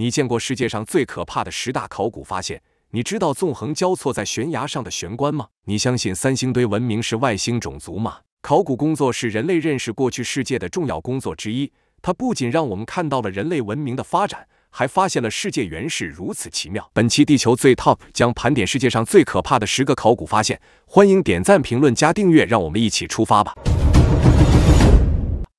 你见过世界上最可怕的十大考古发现？你知道纵横交错在悬崖上的悬棺吗？你相信三星堆文明是外星种族吗？考古工作是人类认识过去世界的重要工作之一，它不仅让我们看到了人类文明的发展，还发现了世界原始如此奇妙。本期地球最 top 将盘点世界上最可怕的十个考古发现，欢迎点赞、评论、加订阅，让我们一起出发吧！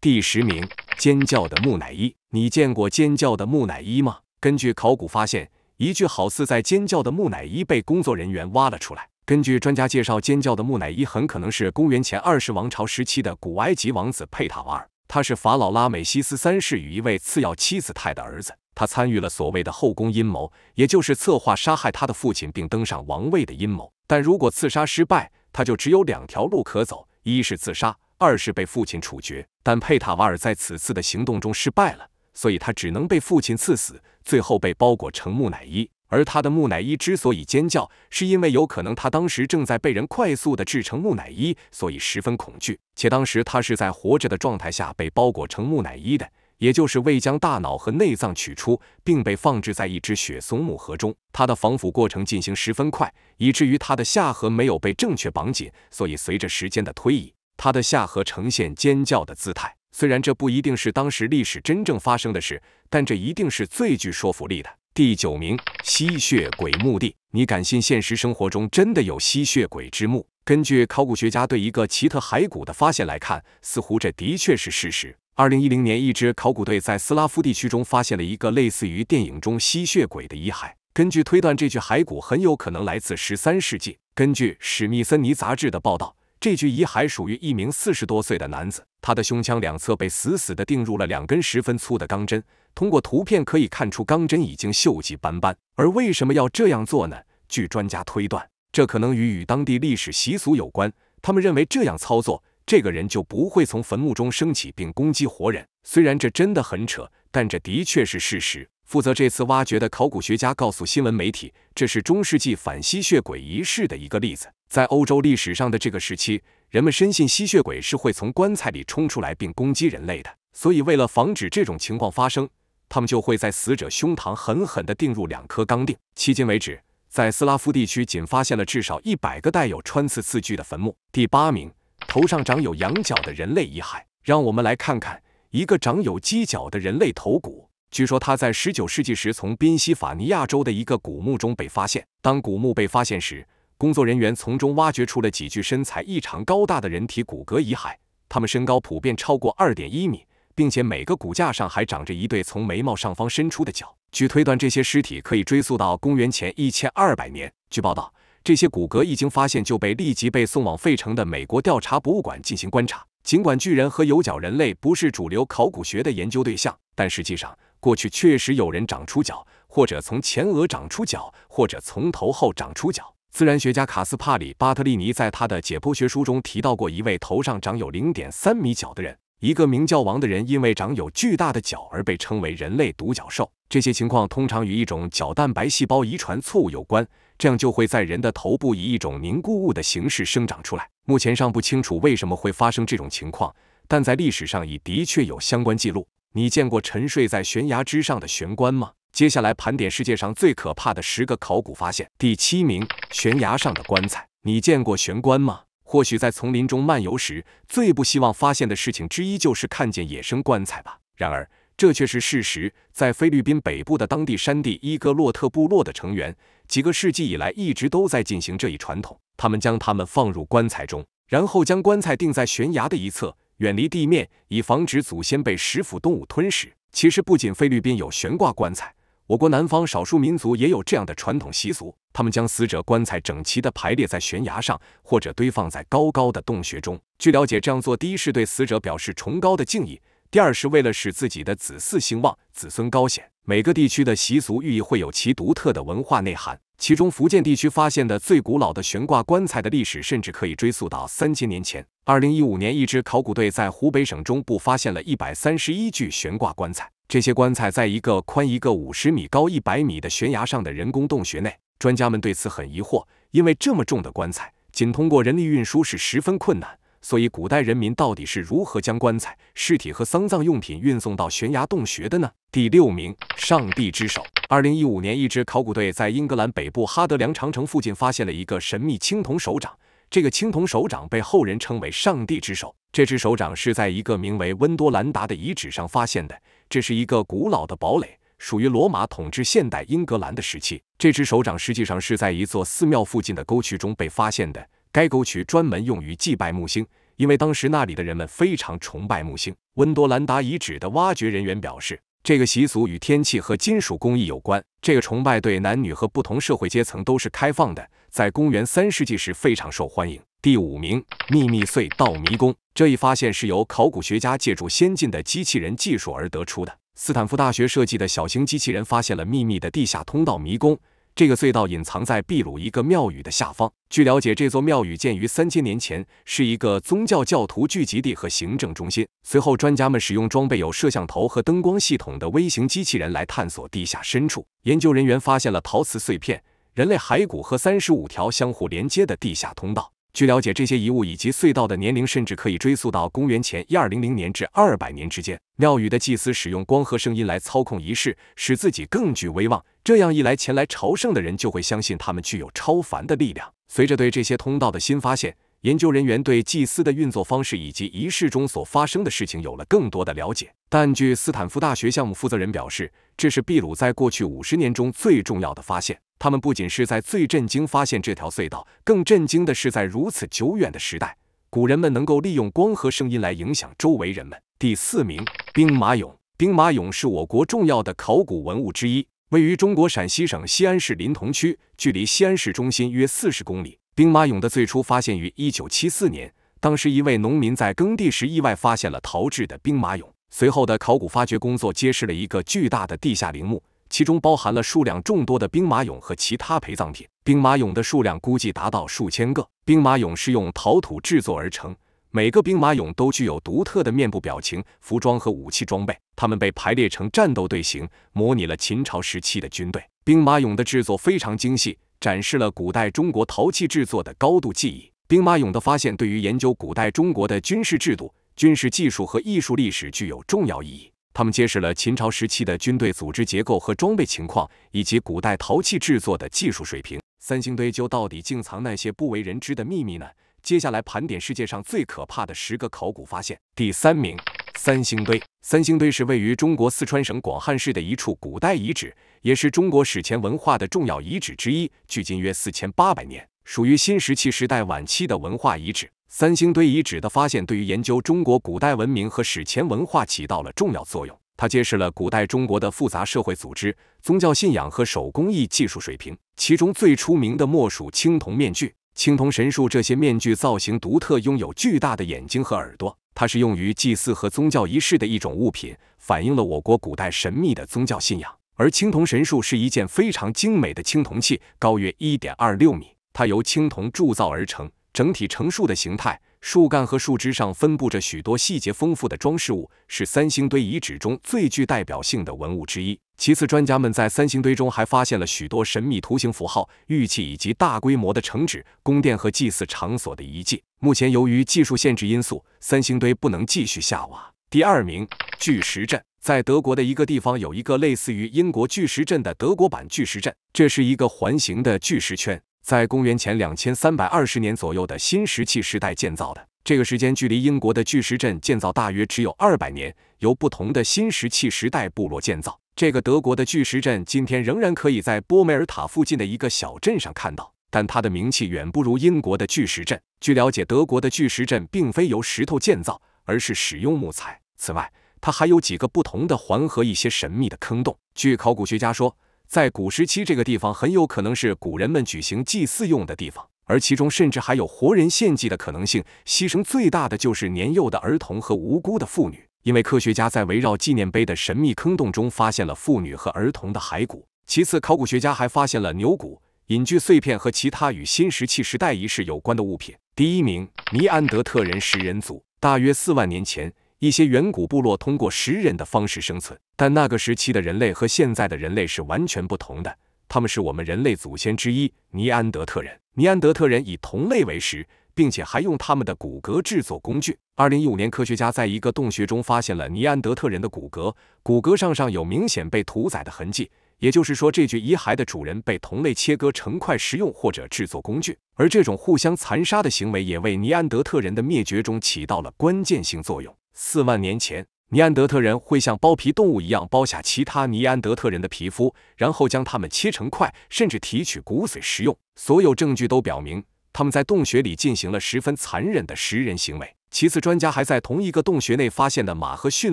第十名：尖叫的木乃伊。你见过尖叫的木乃伊吗？根据考古发现，一具好似在尖叫的木乃伊被工作人员挖了出来。根据专家介绍，尖叫的木乃伊很可能是公元前二世王朝时期的古埃及王子佩塔瓦尔，他是法老拉美西斯三世与一位次要妻子泰的儿子。他参与了所谓的后宫阴谋，也就是策划杀害他的父亲并登上王位的阴谋。但如果刺杀失败，他就只有两条路可走：一是自杀，二是被父亲处决。但佩塔瓦尔在此次的行动中失败了，所以他只能被父亲赐死。最后被包裹成木乃伊，而他的木乃伊之所以尖叫，是因为有可能他当时正在被人快速的制成木乃伊，所以十分恐惧。且当时他是在活着的状态下被包裹成木乃伊的，也就是未将大脑和内脏取出，并被放置在一只雪松木盒中。他的防腐过程进行十分快，以至于他的下颌没有被正确绑紧，所以随着时间的推移，他的下颌呈现尖叫的姿态。虽然这不一定是当时历史真正发生的事，但这一定是最具说服力的。第九名，吸血鬼墓地。你敢信现实生活中真的有吸血鬼之墓？根据考古学家对一个奇特骸骨的发现来看，似乎这的确是事实。二零一零年，一支考古队在斯拉夫地区中发现了一个类似于电影中吸血鬼的遗骸。根据推断，这具骸骨很有可能来自十三世纪。根据《史密森尼》杂志的报道。这具遗骸属于一名四十多岁的男子，他的胸腔两侧被死死的钉入了两根十分粗的钢针。通过图片可以看出，钢针已经锈迹斑斑。而为什么要这样做呢？据专家推断，这可能与当地历史习俗有关。他们认为这样操作，这个人就不会从坟墓中升起并攻击活人。虽然这真的很扯，但这的确是事实。负责这次挖掘的考古学家告诉新闻媒体，这是中世纪反吸血鬼仪式的一个例子。在欧洲历史上的这个时期，人们深信吸血鬼是会从棺材里冲出来并攻击人类的，所以为了防止这种情况发生，他们就会在死者胸膛狠狠地钉入两颗钢钉。迄今为止，在斯拉夫地区仅发现了至少一百个带有穿刺刺具的坟墓。第八名，头上长有羊角的人类遗骸。让我们来看看一个长有犄角的人类头骨。据说他在19世纪时从宾夕法尼亚州的一个古墓中被发现。当古墓被发现时，工作人员从中挖掘出了几具身材异常高大的人体骨骼遗骸，他们身高普遍超过2.1米，并且每个骨架上还长着一对从眉毛上方伸出的角。据推断，这些尸体可以追溯到公元前1200年。据报道，这些骨骼一经发现就被立即被送往费城的美国调查博物馆进行观察。尽管巨人和有角人类不是主流考古学的研究对象，但实际上。过去确实有人长出脚，或者从前额长出脚，或者从头后长出脚。自然学家卡斯帕里巴特利尼在他的解剖学书中提到过一位头上长有0.3米角的人。一个名叫王的人，因为长有巨大的脚而被称为人类独角兽。这些情况通常与一种角蛋白细胞遗传错误有关，这样就会在人的头部以一种凝固物的形式生长出来。目前尚不清楚为什么会发生这种情况，但在历史上已的确有相关记录。你见过沉睡在悬崖之上的悬棺吗？接下来盘点世界上最可怕的十个考古发现。第七名，悬崖上的棺材。你见过悬棺吗？或许在丛林中漫游时，最不希望发现的事情之一就是看见野生棺材吧。然而，这却是事实。在菲律宾北部的当地山地伊格洛特部落的成员，几个世纪以来一直都在进行这一传统。他们将它们放入棺材中，然后将棺材钉在悬崖的一侧。远离地面，以防止祖先被食腐动物吞食。其实，不仅菲律宾有悬挂棺材，我国南方少数民族也有这样的传统习俗。他们将死者棺材整齐地排列在悬崖上，或者堆放在高高的洞穴中。据了解，这样做，第一是对死者表示崇高的敬意；第二是为了使自己的子嗣兴旺，子孙高显。每个地区的习俗寓意会有其独特的文化内涵。其中，福建地区发现的最古老的悬挂棺材的历史，甚至可以追溯到三千年前。二零一五年，一支考古队在湖北省中部发现了一百三十一具悬挂棺材。这些棺材在一个宽一个五十米、高一百米的悬崖上的人工洞穴内。专家们对此很疑惑，因为这么重的棺材，仅通过人力运输是十分困难。所以，古代人民到底是如何将棺材、尸体和丧葬用品运送到悬崖洞穴的呢？第六名，上帝之手。二零一五年，一支考古队在英格兰北部哈德良长城附近发现了一个神秘青铜手掌。这个青铜手掌被后人称为“上帝之手”。这只手掌是在一个名为温多兰达的遗址上发现的，这是一个古老的堡垒，属于罗马统治现代英格兰的时期。这只手掌实际上是在一座寺庙附近的沟渠中被发现的。该沟渠专门用于祭拜木星，因为当时那里的人们非常崇拜木星。温多兰达遗址的挖掘人员表示，这个习俗与天气和金属工艺有关。这个崇拜对男女和不同社会阶层都是开放的，在公元三世纪时非常受欢迎。第五名，秘密隧道迷宫。这一发现是由考古学家借助先进的机器人技术而得出的。斯坦福大学设计的小型机器人发现了秘密的地下通道迷宫。这个隧道隐藏在秘鲁一个庙宇的下方。据了解，这座庙宇建于三千年前，是一个宗教教徒聚集地和行政中心。随后，专家们使用装备有摄像头和灯光系统的微型机器人来探索地下深处。研究人员发现了陶瓷碎片、人类骸骨和三十五条相互连接的地下通道。据了解，这些遗物以及隧道的年龄甚至可以追溯到公元前一二零零年至二百年之间。庙宇的祭司使用光和声音来操控仪式，使自己更具威望。这样一来，前来朝圣的人就会相信他们具有超凡的力量。随着对这些通道的新发现，研究人员对祭司的运作方式以及仪式中所发生的事情有了更多的了解。但据斯坦福大学项目负责人表示，这是秘鲁在过去五十年中最重要的发现。他们不仅是在最震惊发现这条隧道，更震惊的是在如此久远的时代，古人们能够利用光和声音来影响周围人们。第四名，兵马俑。兵马俑是我国重要的考古文物之一，位于中国陕西省西安市临潼区，距离西安市中心约四十公里。兵马俑的最初发现于一九七四年，当时一位农民在耕地时意外发现了陶制的兵马俑，随后的考古发掘工作揭示了一个巨大的地下陵墓。其中包含了数量众多的兵马俑和其他陪葬品。兵马俑的数量估计达到数千个。兵马俑是用陶土制作而成，每个兵马俑都具有独特的面部表情、服装和武器装备。他们被排列成战斗队形，模拟了秦朝时期的军队。兵马俑的制作非常精细，展示了古代中国陶器制作的高度技艺。兵马俑的发现对于研究古代中国的军事制度、军事技术和艺术历史具有重要意义。他们揭示了秦朝时期的军队组织结构和装备情况，以及古代陶器制作的技术水平。三星堆究到底竟藏那些不为人知的秘密呢？接下来盘点世界上最可怕的十个考古发现。第三名，三星堆。三星堆是位于中国四川省广汉市的一处古代遗址，也是中国史前文化的重要遗址之一，距今约四千八百年，属于新石器时代晚期的文化遗址。三星堆遗址的发现对于研究中国古代文明和史前文化起到了重要作用。它揭示了古代中国的复杂社会组织、宗教信仰和手工艺技术水平。其中最出名的莫属青铜面具、青铜神树。这些面具造型独特，拥有巨大的眼睛和耳朵，它是用于祭祀和宗教仪式的一种物品，反映了我国古代神秘的宗教信仰。而青铜神树是一件非常精美的青铜器，高约一点二六米，它由青铜铸造而成。整体成树的形态，树干和树枝上分布着许多细节丰富的装饰物，是三星堆遗址中最具代表性的文物之一。其次，专家们在三星堆中还发现了许多神秘图形符号、玉器以及大规模的城址、宫殿和祭祀场所的遗迹。目前，由于技术限制因素，三星堆不能继续下挖。第二名，巨石阵。在德国的一个地方，有一个类似于英国巨石阵的德国版巨石阵，这是一个环形的巨石圈。在公元前两千三百二十年左右的新石器时代建造的，这个时间距离英国的巨石阵建造大约只有二百年。由不同的新石器时代部落建造。这个德国的巨石阵今天仍然可以在波梅尔塔附近的一个小镇上看到，但它的名气远不如英国的巨石阵。据了解，德国的巨石阵并非由石头建造，而是使用木材。此外，它还有几个不同的环和一些神秘的坑洞。据考古学家说。在古时期，这个地方很有可能是古人们举行祭祀用的地方，而其中甚至还有活人献祭的可能性。牺牲最大的就是年幼的儿童和无辜的妇女，因为科学家在围绕纪念碑的神秘坑洞中发现了妇女和儿童的骸骨。其次，考古学家还发现了牛骨、隐居碎片和其他与新石器时代仪式有关的物品。第一名：尼安德特人食人族，大约四万年前。一些远古部落通过食人的方式生存，但那个时期的人类和现在的人类是完全不同的。他们是我们人类祖先之一——尼安德特人。尼安德特人以同类为食，并且还用他们的骨骼制作工具。二零一五年，科学家在一个洞穴中发现了尼安德特人的骨骼，骨骼上上有明显被屠宰的痕迹。也就是说，这具遗骸的主人被同类切割成块食用或者制作工具。而这种互相残杀的行为也为尼安德特人的灭绝中起到了关键性作用。四万年前，尼安德特人会像剥皮动物一样剥下其他尼安德特人的皮肤，然后将它们切成块，甚至提取骨髓食用。所有证据都表明，他们在洞穴里进行了十分残忍的食人行为。其次，专家还在同一个洞穴内发现的马和驯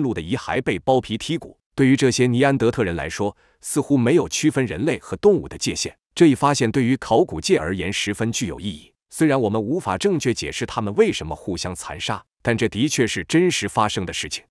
鹿的遗骸被剥皮剔骨。对于这些尼安德特人来说，似乎没有区分人类和动物的界限。这一发现对于考古界而言十分具有意义。虽然我们无法正确解释他们为什么互相残杀。但这的确是真实发生的事情。